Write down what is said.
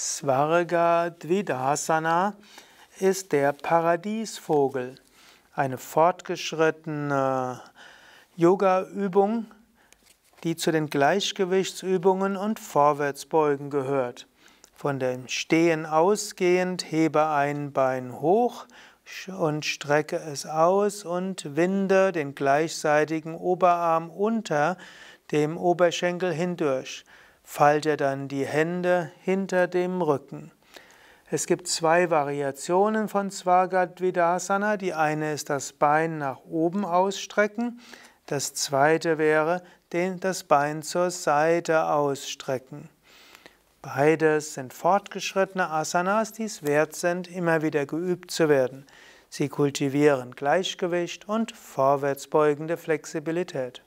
Svarga Dvidasana ist der Paradiesvogel, eine fortgeschrittene Yoga-Übung, die zu den Gleichgewichtsübungen und Vorwärtsbeugen gehört. Von dem Stehen ausgehend hebe ein Bein hoch und strecke es aus und winde den gleichseitigen Oberarm unter dem Oberschenkel hindurch falte dann die Hände hinter dem Rücken. Es gibt zwei Variationen von Svagadvidasana. Die eine ist das Bein nach oben ausstrecken. Das zweite wäre den, das Bein zur Seite ausstrecken. Beides sind fortgeschrittene Asanas, die es wert sind, immer wieder geübt zu werden. Sie kultivieren Gleichgewicht und vorwärtsbeugende Flexibilität.